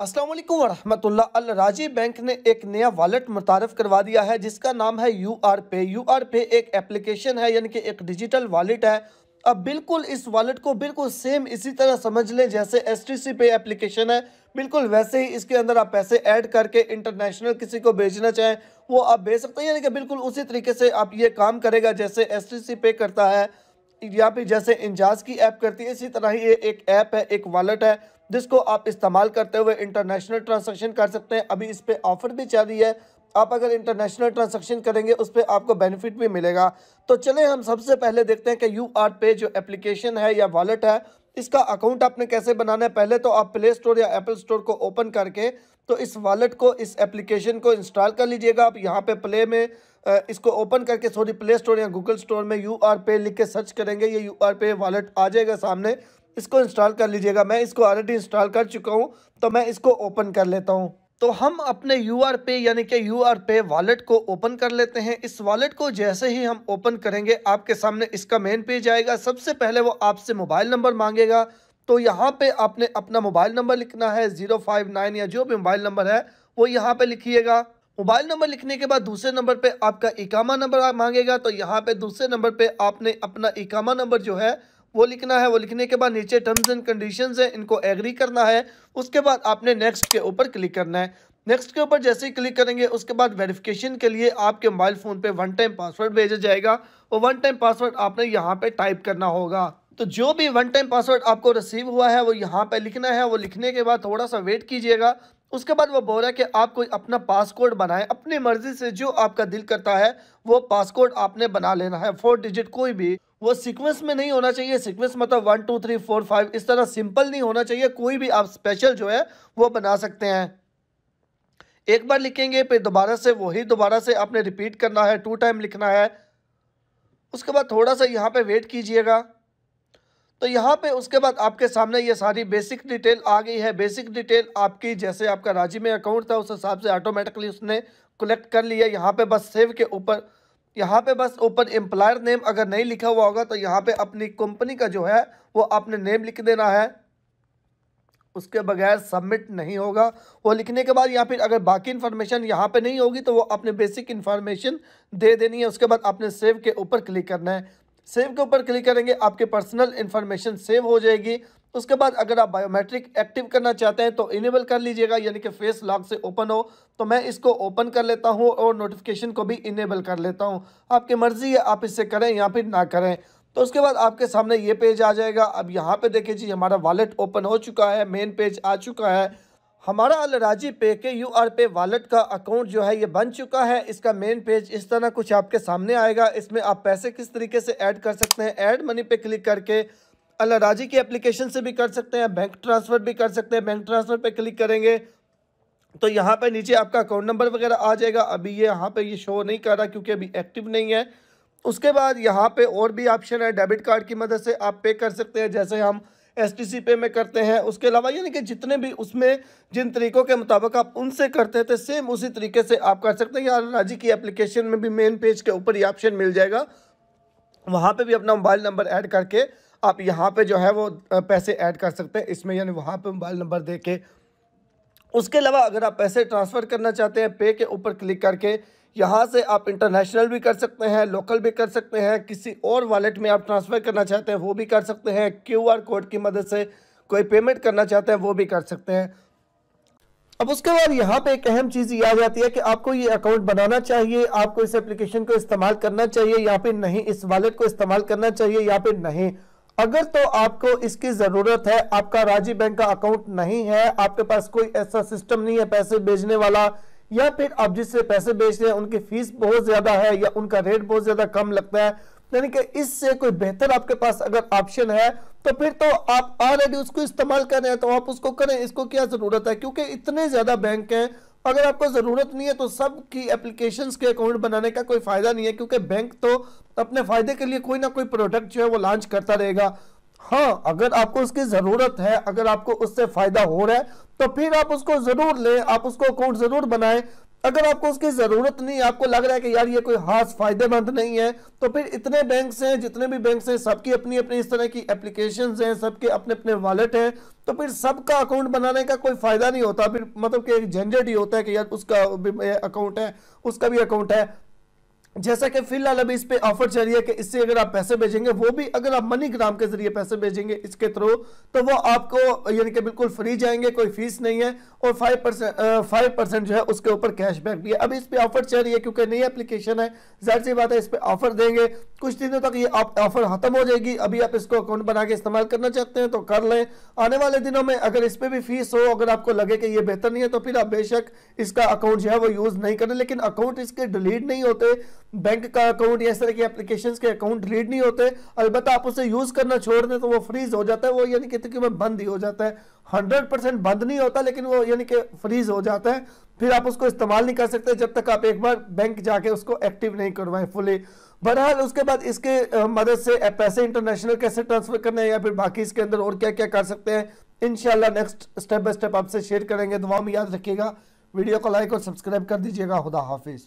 असलम वरहमतुल्ला अल राजी बैंक ने एक नया वॉलेट मुतारफ करवा दिया है जिसका नाम है U R Pay U R Pay एक एप्लीकेशन है यानी कि एक डिजिटल वॉलेट है अब बिल्कुल इस वॉलेट को बिल्कुल सेम इसी तरह समझ लें जैसे एस टी सी पे एप्लीकेशन है बिल्कुल वैसे ही इसके अंदर आप पैसे ऐड करके इंटरनेशनल किसी को भेजना चाहें वो आप भेज सकते हैं यानी कि बिल्कुल उसी तरीके से आप ये काम करेगा जैसे एस टी सी पे करता है यहाँ पे जैसे इंजाज की ऐप करती है इसी तरह ही ये एक ऐप है एक वॉलेट है जिसको आप इस्तेमाल करते हुए इंटरनेशनल ट्रांसक्शन कर सकते हैं अभी इस पर ऑफर भी चल रही है आप अगर इंटरनेशनल ट्रांजेक्शन करेंगे उस पर आपको बेनिफिट भी मिलेगा तो चले हम सबसे पहले देखते हैं कि यू आर पे जो एप्लीकेशन है या वॉलेट है इसका अकाउंट आपने कैसे बनाना है पहले तो आप प्ले स्टोर या एप्पल स्टोर को ओपन करके तो इस वॉलेट को इस एप्लीकेशन को इंस्टॉल कर लीजिएगा आप यहाँ पे प्ले में इसको ओपन करके सॉरी प्ले स्टोर या गूगल स्टोर में यू आर पे लिख के सर्च करेंगे ये यू आर पे वॉलेट आ जाएगा सामने इसको इंस्टॉल कर लीजिएगा मैं इसको ऑलरेडी इंस्टॉल कर चुका हूँ तो मैं इसको ओपन कर लेता हूँ तो हम अपने यू आर पे यानी कि यू आर पे वॉलेट को ओपन कर लेते हैं इस वॉलेट को जैसे ही हम ओपन करेंगे आपके सामने इसका मेन पेज आएगा सबसे पहले वो आपसे मोबाइल नंबर मांगेगा तो यहाँ पे आपने अपना मोबाइल नंबर लिखना है ज़ीरो फाइव नाइन या जो भी मोबाइल नंबर है वो यहाँ पे लिखिएगा मोबाइल नंबर लिखने के बाद दूसरे नंबर पर आपका इकामा नंबर मांगेगा तो यहाँ पर दूसरे नंबर पर आपने अपना इकामा नंबर जो है वो लिखना है वो लिखने के बाद नीचे टर्म्स एंड कंडीशन है इनको एग्री करना है उसके बाद आपने नेक्स्ट के ऊपर क्लिक करना है नेक्स्ट के ऊपर जैसे ही क्लिक करेंगे उसके बाद वेरिफिकेशन के लिए आपके मोबाइल फ़ोन पे वन टाइम पासवर्ड भेजा जाएगा और वन टाइम पासवर्ड आपने यहाँ पे टाइप करना होगा तो जो भी वन टाइम पासवर्ड आपको रिसीव हुआ है वो यहाँ पे लिखना है वो लिखने के बाद थोड़ा सा वेट कीजिएगा उसके बाद वो बोल रहा है कि आप कोई अपना पासकोड बनाएं अपनी मर्ज़ी से जो आपका दिल करता है वो पासकोड आपने बना लेना है फोर डिजिट कोई भी वो सीक्वेंस में नहीं होना चाहिए सीक्वेंस मतलब one two three four five इस तरह सिंपल नहीं होना चाहिए कोई भी आप स्पेशल जो है वो बना सकते हैं एक बार लिखेंगे फिर दोबारा से वही दोबारा से आपने रिपीट करना है टू टाइम लिखना है उसके बाद थोड़ा सा यहाँ पे वेट कीजिएगा तो यहाँ पे उसके बाद आपके सामने ये सारी बेसिक डिटेल आ गई है बेसिक डिटेल आपकी जैसे आपका राजी में अकाउंट था उस हिसाब से ऑटोमेटिकली उसने कलेक्ट कर लिया यहाँ पे बस सेव के ऊपर यहाँ पे बस ऊपर एम्प्लॉयर नेम अगर नहीं लिखा हुआ होगा तो यहाँ पे अपनी कंपनी का जो है वो आपने नेम लिख देना है उसके बगैर सबमिट नहीं होगा वो लिखने के बाद या फिर अगर बाकी इन्फॉर्मेशन यहाँ पे नहीं होगी तो वो अपने बेसिक इन्फॉर्मेशन दे देनी है उसके बाद आपने सेव के ऊपर क्लिक करना है सेव के ऊपर क्लिक करेंगे आपके पर्सनल इन्फॉर्मेशन सेव हो जाएगी उसके बाद अगर आप बायोमेट्रिक एक्टिव करना चाहते हैं तो इनेबल कर लीजिएगा यानी कि फेस लॉक से ओपन हो तो मैं इसको ओपन कर लेता हूं और नोटिफिकेशन को भी इनेबल कर लेता हूं आपकी मर्ज़ी है आप इससे करें या फिर ना करें तो उसके बाद आपके सामने ये पेज आ जाएगा अब यहाँ पे देखिए जी हमारा वॉलेट ओपन हो चुका है मेन पेज आ चुका है हमारा अलराजी पे के यू आर पे वालेट का अकाउंट जो है ये बन चुका है इसका मेन पेज इस तरह कुछ आपके सामने आएगा इसमें आप पैसे किस तरीके से ऐड कर सकते हैं ऐड मनी पे क्लिक करके अलराजी की एप्लीकेशन से भी कर सकते हैं बैंक ट्रांसफ़र भी कर सकते हैं बैंक ट्रांसफ़र पे क्लिक करेंगे तो यहाँ पर नीचे आपका अकाउंट नंबर वगैरह आ जाएगा अभी ये यहाँ पर ये शो नहीं कर रहा क्योंकि अभी एक्टिव नहीं है उसके बाद यहाँ पर और भी ऑप्शन है डेबिट कार्ड की मदद से आप पे कर सकते हैं जैसे हम एस पे में करते हैं उसके अलावा यानी कि जितने भी उसमें जिन तरीक़ों के मुताबिक आप उनसे करते थे सेम तो उसी तरीके से आप कर सकते हैं या राजी की एप्लीकेशन में भी मेन पेज के ऊपर ही ऑप्शन मिल जाएगा वहाँ पे भी अपना मोबाइल नंबर ऐड करके आप यहाँ पे जो है वो पैसे ऐड कर सकते हैं इसमें यानी वहाँ पे मोबाइल नंबर दे के उसके अलावा अगर आप पैसे ट्रांसफ़र करना चाहते हैं पे के ऊपर क्लिक करके यहाँ से आप इंटरनेशनल भी कर सकते हैं लोकल भी कर सकते हैं किसी और वॉलेट में आप ट्रांसफ़र करना चाहते हैं वो भी कर सकते हैं क्यूआर कोड की मदद से कोई पेमेंट करना चाहते हैं वो भी कर सकते हैं अब उसके बाद यहाँ पे एक अहम चीज़ ये आ जाती है कि आपको ये अकाउंट बनाना चाहिए आपको इस एप्लीकेशन को इस्तेमाल करना चाहिए या फिर नहीं इस वॉलेट को इस्तेमाल करना चाहिए या फिर नहीं अगर तो आपको इसकी ज़रूरत है आपका राजीव बैंक का अकाउंट नहीं है आपके पास कोई ऐसा सिस्टम नहीं है पैसे भेजने वाला या फिर आप जिससे पैसे भेज रहे हैं उनकी फीस बहुत ज़्यादा है या उनका रेट बहुत ज़्यादा कम लगता है यानी कि इससे कोई बेहतर आपके पास अगर ऑप्शन है तो फिर तो आप ऑलरेडी उसको इस्तेमाल कर रहे हैं तो आप उसको करें इसको क्या ज़रूरत है क्योंकि इतने ज़्यादा बैंक हैं अगर आपको ज़रूरत नहीं है तो सब की के अकाउंट बनाने का कोई फ़ायदा नहीं है क्योंकि बैंक तो अपने फ़ायदे के लिए कोई ना कोई प्रोडक्ट जो है वो लॉन्च करता रहेगा हाँ अगर आपको उसकी ज़रूरत है अगर आपको उससे फ़ायदा हो रहा है तो फिर आप उसको ज़रूर लें आप उसको अकाउंट ज़रूर बनाएं अगर आपको उसकी ज़रूरत नहीं आपको लग रहा है कि यार ये कोई खास फायदेमंद नहीं है तो फिर इतने बैंक हैं जितने भी बैंक हैं सबकी अपनी अपनी इस तरह की एप्लीकेशन हैं सबके अपने अपने वॉलेट हैं तो फिर सबका अकाउंट बनाने का कोई फ़ायदा नहीं होता फिर मतलब कि एक झंझट ही होता है कि यार उसका भी अकाउंट है उसका भी अकाउंट है जैसा कि फिलहाल अभी इस पे ऑफर चल रही है कि इससे अगर आप पैसे भेजेंगे वो भी अगर आप मनी ग्राम के जरिए पैसे भेजेंगे इसके थ्रू तो वो आपको यानी कि बिल्कुल फ्री जाएंगे कोई फीस नहीं है और फाइव परसेंट फाइव परसेंट जो है उसके ऊपर कैशबैक भी है अभी इस पे ऑफर चल रही है क्योंकि नई एप्लीकेशन है जाहिर सी बात है इस पर ऑफर देंगे कुछ दिनों तक ये ऑफर खत्म हो जाएगी अभी आप इसको अकाउंट बना के इस्तेमाल करना चाहते हैं तो कर लें आने वाले दिनों में अगर इस पर भी फीस हो अगर आपको लगे कि ये बेहतर नहीं है तो फिर आप बेशक इसका अकाउंट जो है वो यूज़ नहीं करें लेकिन अकाउंट इसके डिलीट नहीं होते बैंक का अकाउंट या इस तरह के एप्लीकेशन के अकाउंट रीड नहीं होते अलबत्त आप उसे यूज़ करना छोड़ दें तो वो फ्रीज हो जाता है वो यानी कि तकरीबन बंद ही हो जाता है हंड्रेड परसेंट बंद नहीं होता लेकिन वो यानी कि फ्रीज हो जाता है फिर आप उसको इस्तेमाल नहीं कर सकते जब तक आप एक बार बैंक जाके उसको एक्टिव नहीं करवाएं फुली बहरहाल उसके बाद इसके मदद से पैसे इंटरनेशनल कैसे ट्रांसफ़र करने हैं या फिर बाकी इसके अंदर और क्या क्या कर सकते हैं इनशाला नेक्स्ट स्टेप बाई स्टेप आपसे शेयर करेंगे दुआ में याद रखिएगा वीडियो को लाइक और सब्सक्राइब कर दीजिएगा खुदा हाफिज़